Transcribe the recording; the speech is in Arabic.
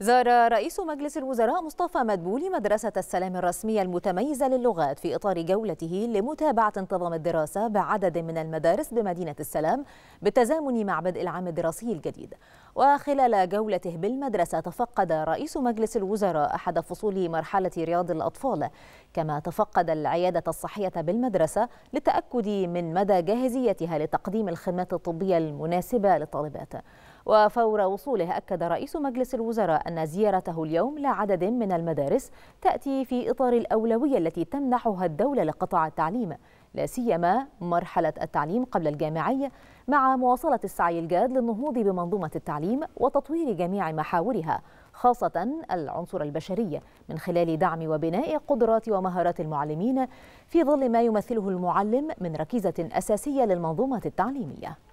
زار رئيس مجلس الوزراء مصطفى مدبولي مدرسة السلام الرسمية المتميزة للغات في إطار جولته لمتابعة انتظام الدراسة بعدد من المدارس بمدينة السلام بالتزامن مع بدء العام الدراسي الجديد وخلال جولته بالمدرسة تفقد رئيس مجلس الوزراء أحد فصول مرحلة رياض الأطفال كما تفقد العيادة الصحية بالمدرسة للتأكد من مدى جاهزيتها لتقديم الخدمات الطبية المناسبة للطالبات وفور وصوله أكد رئيس مجلس الوزراء أن زيارته اليوم لعدد من المدارس تأتي في إطار الأولوية التي تمنحها الدولة لقطاع التعليم لا سيما مرحلة التعليم قبل الجامعي مع مواصلة السعي الجاد للنهوض بمنظومة التعليم وتطوير جميع محاورها خاصة العنصر البشري من خلال دعم وبناء قدرات ومهارات المعلمين في ظل ما يمثله المعلم من ركيزة أساسية للمنظومة التعليمية